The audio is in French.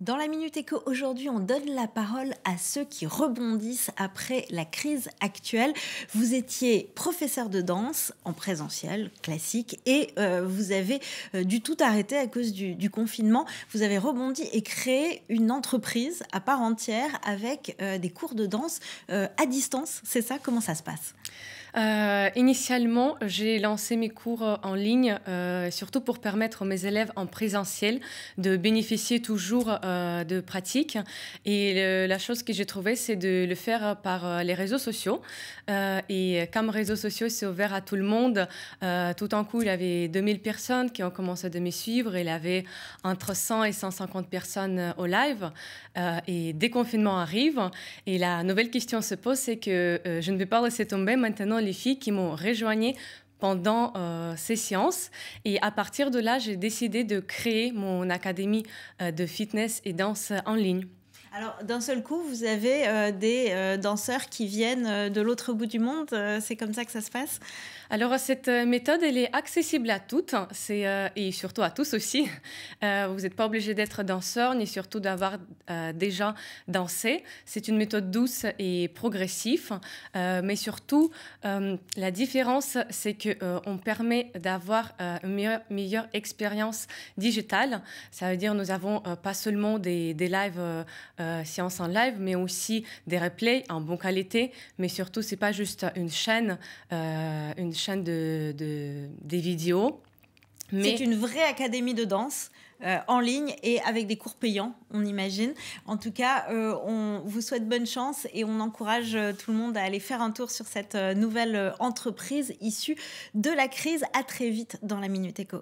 Dans la Minute Éco, aujourd'hui, on donne la parole à ceux qui rebondissent après la crise actuelle. Vous étiez professeur de danse en présentiel, classique, et euh, vous avez euh, du tout arrêté à cause du, confinement. Vous avez rebondi et créé une entreprise à part entière avec euh, des cours de danse à distance. C'est ça Comment ça se passe initialement, j'ai lancé mes cours en ligne, surtout pour permettre à mes élèves en présentiel de bénéficier toujours euh, de pratique. Et la chose que j'ai trouvée, c'est de le faire par euh, les réseaux sociaux. Euh, et comme réseaux sociaux, c'est ouvert à tout le monde, tout en coup, il y avait 2000 personnes qui ont commencé à me suivre. Il y avait entre 100 et 150 personnes au live. et déconfinement arrive. Et la nouvelle question se pose, c'est que je ne vais pas laisser tomber maintenant les filles qui m'ont rejoignée pendant euh, ces séances. Et à partir de là, j'ai décidé de créer mon académie euh, de fitness et danse en ligne. Alors, d'un seul coup, vous avez euh, des euh, danseurs qui viennent euh, de l'autre bout du monde. c'est comme ça que ça se passe Alors, cette méthode, elle est accessible à toutes hein. et surtout à tous aussi. vous n'êtes pas obligé d'être danseur ni surtout d'avoir déjà dansé. C'est une méthode douce et progressive. mais surtout, la différence, c'est qu'on permet d'avoir une meilleure, expérience digitale. Ça veut dire nous avons pas seulement des, des lives euh, séances en live, mais aussi des replays en bonne qualité. Mais surtout, c'est pas juste une chaîne, euh, une chaîne de, des vidéos. C'est une vraie académie de danse. Euh, en ligne et avec des cours payants, on imagine. En tout cas, euh, on vous souhaite bonne chance et on encourage tout le monde à aller faire un tour sur cette nouvelle entreprise issue de la crise. À très vite dans la Minute Éco.